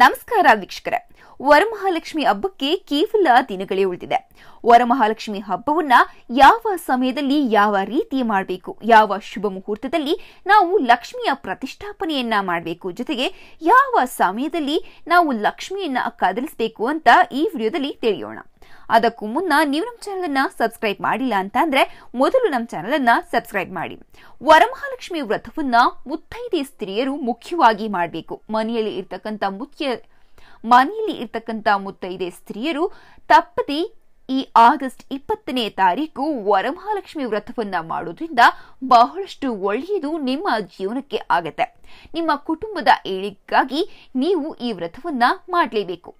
ನಮಸ್ಕಾರ ವೀಕ್ಷಕರೇ ವರಮಹಾಲಕ್ಷ್ಮಿ ಹಬ್ಬಕ್ಕೆ ಕೇವಲ ದಿನಗಳೇ ಉಳಿದಿದೆ ವರಮಹಾಲಕ್ಷ್ಮಿ ಹಬ್ಬವನ್ನ ಯಾವ ಸಮಯದಲ್ಲಿ ಯಾವ ರೀತಿ ಮಾಡಬೇಕು ಯಾವ ಶುಭ ಮುಹೂರ್ತದಲ್ಲಿ ನಾವು ಲಕ್ಷ್ಮಿಯ ಪ್ರತಿಷ್ಠಾಪನೆಯನ್ನ ಮಾಡಬೇಕು ಜೊತೆಗೆ ಯಾವ ಸಮಯದಲ್ಲಿ ನಾವು ಲಕ್ಷ್ಮಿಯನ್ನ ಕದಲಿಸಬೇಕು ಅಂತ ಈ ವಿಡಿಯೋದಲ್ಲಿ ತಿಳಿಯೋಣ ಅದಕ್ಕೂ ಮುನ್ನ ನೀವು ನಮ್ಮ ಅನ್ನ ಸಬ್ಸ್ಕ್ರೈಬ್ ಮಾಡಿಲ್ಲ ಅಂದ್ರೆ ಮೊದಲು ನಮ್ಮ ಅನ್ನ ಸಬ್ಸ್ಕ್ರೈಬ್ ಮಾಡಿ ವರಮಹಾಲಕ್ಷ್ಮಿ ವ್ರತವನ್ನ ಮುತ್ತೈದೆ ಸ್ತ್ರೀಯರು ಮುಖ್ಯವಾಗಿ ಮಾಡಬೇಕು ಮನೆಯಲ್ಲಿ ಇರ್ತಕ್ಕಂಥ ಮುಖ್ಯ ಮನೆಯಲ್ಲಿ ಇರ್ತಕ್ಕಂಥ ಮುತ್ತೈದೆ ಸ್ತ್ರೀಯರು ತಪ್ಪದೆ ಈ ಆಗಸ್ಟ್ ಇಪ್ಪತ್ತನೇ ತಾರೀಕು ವರಮಹಾಲಕ್ಷ್ಮಿ ವ್ರತವನ್ನ ಮಾಡೋದ್ರಿಂದ ಬಹಳಷ್ಟು ಒಳ್ಳೆಯದು ನಿಮ್ಮ ಜೀವನಕ್ಕೆ ಆಗತ್ತೆ ನಿಮ್ಮ ಕುಟುಂಬದ ಏಳಿಗಾಗಿ ನೀವು ಈ ವ್ರತವನ್ನ ಮಾಡಲೇಬೇಕು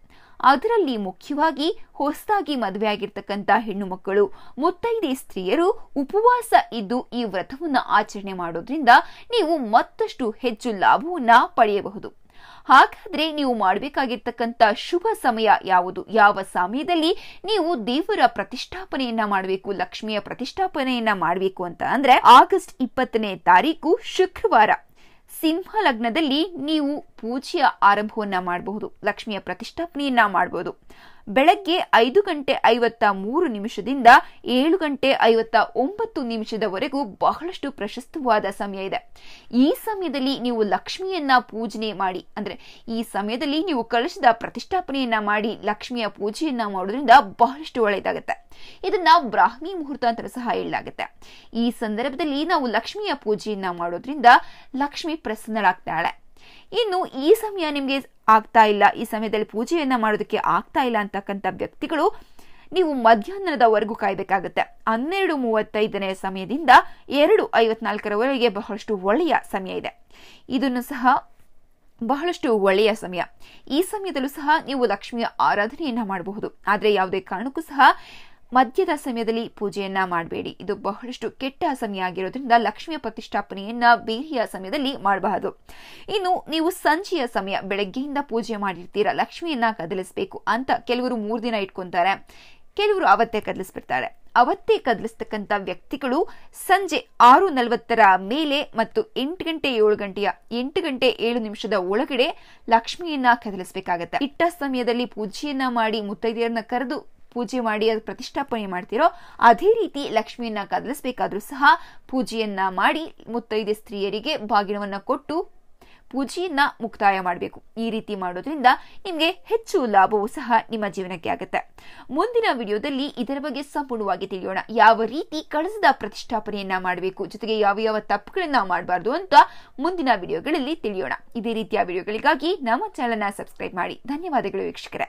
ಅದರಲ್ಲಿ ಮುಖ್ಯವಾಗಿ ಹೊಸದಾಗಿ ಮದುವೆಯಾಗಿರ್ತಕ್ಕಂಥ ಹೆಣ್ಣು ಮಕ್ಕಳು ಮುತ್ತೈದೆ ಸ್ತ್ರೀಯರು ಉಪವಾಸ ಇದ್ದು ಈ ವ್ರತವನ್ನು ಆಚರಣೆ ಮಾಡೋದ್ರಿಂದ ನೀವು ಮತ್ತಷ್ಟು ಹೆಚ್ಚು ಲಾಭವನ್ನ ಪಡೆಯಬಹುದು ಹಾಗಾದ್ರೆ ನೀವು ಮಾಡ್ಬೇಕಾಗಿರ್ತಕ್ಕಂಥ ಶುಭ ಸಮಯ ಯಾವುದು ಯಾವ ಸಮಯದಲ್ಲಿ ನೀವು ದೇವರ ಪ್ರತಿಷ್ಠಾಪನೆಯನ್ನ ಮಾಡಬೇಕು ಲಕ್ಷ್ಮಿಯ ಪ್ರತಿಷ್ಠಾಪನೆಯನ್ನ ಮಾಡಬೇಕು ಅಂತ ಅಂದ್ರೆ ಆಗಸ್ಟ್ ಇಪ್ಪತ್ತನೇ ತಾರೀಕು ಶುಕ್ರವಾರ ಸಿಂಹ ಲಗ್ನದಲ್ಲಿ ನೀವು ಪೂಜೆಯ ಆರಂಭವನ್ನ ಮಾಡಬಹುದು ಲಕ್ಷ್ಮಿಯ ಪ್ರತಿಷ್ಠಾಪನೆಯನ್ನ ಮಾಡಬಹುದು ಬೆಳಗ್ಗೆ ಐದು ಗಂಟೆ ಐವತ್ತ ಮೂರು ನಿಮಿಷದಿಂದ ಏಳು ಗಂಟೆ ಐವತ್ತ ಒಂಬತ್ತು ನಿಮಿಷದವರೆಗೂ ಬಹಳಷ್ಟು ಪ್ರಶಸ್ತವಾದ ಸಮಯ ಇದೆ ಈ ಸಮಯದಲ್ಲಿ ನೀವು ಲಕ್ಷ್ಮಿಯನ್ನ ಪೂಜನೆ ಮಾಡಿ ಅಂದ್ರೆ ಈ ಸಮಯದಲ್ಲಿ ನೀವು ಕಳಶದ ಪ್ರತಿಷ್ಠಾಪನೆಯನ್ನ ಮಾಡಿ ಲಕ್ಷ್ಮಿಯ ಪೂಜೆಯನ್ನ ಮಾಡೋದ್ರಿಂದ ಬಹಳಷ್ಟು ಒಳ್ಳೆಯದಾಗುತ್ತೆ ಇದನ್ನ ಬ್ರಾಹ್ಮಿ ಮುಹೂರ್ತ ಅಂತ ಸಹ ಹೇಳಲಾಗುತ್ತೆ ಈ ಸಂದರ್ಭದಲ್ಲಿ ನಾವು ಲಕ್ಷ್ಮಿಯ ಪೂಜೆಯನ್ನ ಮಾಡೋದ್ರಿಂದ ಲಕ್ಷ್ಮಿ ಪ್ರಸನ್ನಳಾಗ್ತಾಳೆ ಇನ್ನು ಈ ಸಮಯ ನಿಮಗೆ ಆಗ್ತಾ ಇಲ್ಲ ಈ ಸಮಯದಲ್ಲಿ ಪೂಜೆಯನ್ನು ಮಾಡೋದಕ್ಕೆ ಆಗ್ತಾ ಇಲ್ಲ ಅಂತಕ್ಕಂಥ ವ್ಯಕ್ತಿಗಳು ನೀವು ಮಧ್ಯಾಹ್ನದವರೆಗೂ ಕಾಯ್ಬೇಕಾಗುತ್ತೆ ಹನ್ನೆರಡು ಮೂವತ್ತೈದನೇ ಸಮಯದಿಂದ ಎರಡು ಐವತ್ನಾಲ್ಕರವರೆಗೆ ಬಹಳಷ್ಟು ಒಳ್ಳೆಯ ಸಮಯ ಇದೆ ಇದನ್ನು ಸಹ ಬಹಳಷ್ಟು ಒಳ್ಳೆಯ ಸಮಯ ಈ ಸಮಯದಲ್ಲೂ ಸಹ ನೀವು ಲಕ್ಷ್ಮಿಯ ಆರಾಧನೆಯನ್ನು ಮಾಡಬಹುದು ಆದರೆ ಯಾವುದೇ ಕಾರಣಕ್ಕೂ ಸಹ ಮಧ್ಯದ ಸಮಯದಲ್ಲಿ ಪೂಜೆಯನ್ನ ಮಾಡಬೇಡಿ ಇದು ಬಹಳಷ್ಟು ಕೆಟ್ಟ ಸಮಯ ಆಗಿರೋದ್ರಿಂದ ಲಕ್ಷ್ಮಿಯ ಪ್ರತಿಷ್ಠಾಪನೆಯನ್ನ ಬೇರೆಯ ಸಮಯದಲ್ಲಿ ಮಾಡಬಹುದು ಇನ್ನು ನೀವು ಸಂಜೆಯ ಸಮಯ ಬೆಳಗ್ಗೆಯಿಂದ ಪೂಜೆ ಮಾಡಿರ್ತೀರಾ ಲಕ್ಷ್ಮಿಯನ್ನ ಕದಲಿಸಬೇಕು ಅಂತ ಕೆಲವರು ಮೂರು ದಿನ ಇಟ್ಕೊಂತಾರೆ ಕೆಲವರು ಅವತ್ತೇ ಕದಲಿಸ್ಬಿಡ್ತಾರೆ ಅವತ್ತೇ ಕದಲಿಸ್ತಕ್ಕಂತ ವ್ಯಕ್ತಿಗಳು ಸಂಜೆ ಆರು ನಲವತ್ತರ ಮೇಲೆ ಮತ್ತು ಎಂಟು ಗಂಟೆ ಏಳು ಗಂಟೆಯ ಎಂಟು ಗಂಟೆ ಏಳು ನಿಮಿಷದ ಒಳಗಡೆ ಲಕ್ಷ್ಮಿಯನ್ನ ಕದಲಿಸಬೇಕಾಗತ್ತೆ ಇಟ್ಟ ಸಮಯದಲ್ಲಿ ಪೂಜೆಯನ್ನ ಮಾಡಿ ಮುತ್ತೈದೆಯರನ್ನ ಕರೆದು ಪೂಜೆ ಮಾಡಿ ಅದು ಪ್ರತಿಷ್ಠಾಪನೆ ಮಾಡ್ತಿರೋ ಅದೇ ರೀತಿ ಲಕ್ಷ್ಮಿಯನ್ನ ಕದಲಿಸಬೇಕಾದ್ರೂ ಸಹ ಪೂಜೆಯನ್ನ ಮಾಡಿ ಮುತ್ತೈದೆ ಸ್ತ್ರೀಯರಿಗೆ ಬಾಗಿನವನ್ನ ಕೊಟ್ಟು ಪೂಜೆಯನ್ನ ಮುಕ್ತಾಯ ಮಾಡಬೇಕು ಈ ರೀತಿ ಮಾಡೋದ್ರಿಂದ ನಿಮಗೆ ಹೆಚ್ಚು ಲಾಭವೂ ಸಹ ನಿಮ್ಮ ಜೀವನಕ್ಕೆ ಆಗುತ್ತೆ ಮುಂದಿನ ವಿಡಿಯೋದಲ್ಲಿ ಇದರ ಬಗ್ಗೆ ಸಂಪೂರ್ಣವಾಗಿ ತಿಳಿಯೋಣ ಯಾವ ರೀತಿ ಕಳಸದ ಪ್ರತಿಷ್ಠಾಪನೆಯನ್ನ ಮಾಡಬೇಕು ಜೊತೆಗೆ ಯಾವ ಯಾವ ತಪ್ಪುಗಳನ್ನ ಮಾಡಬಾರ್ದು ಅಂತ ಮುಂದಿನ ವಿಡಿಯೋಗಳಲ್ಲಿ ತಿಳಿಯೋಣ ಇದೇ ರೀತಿಯ ವಿಡಿಯೋಗಳಿಗಾಗಿ ನಮ್ಮ ಚಾನೆಲ್ನ ಸಬ್ಸ್ಕ್ರೈಬ್ ಮಾಡಿ ಧನ್ಯವಾದಗಳು ವೀಕ್ಷಕರೇ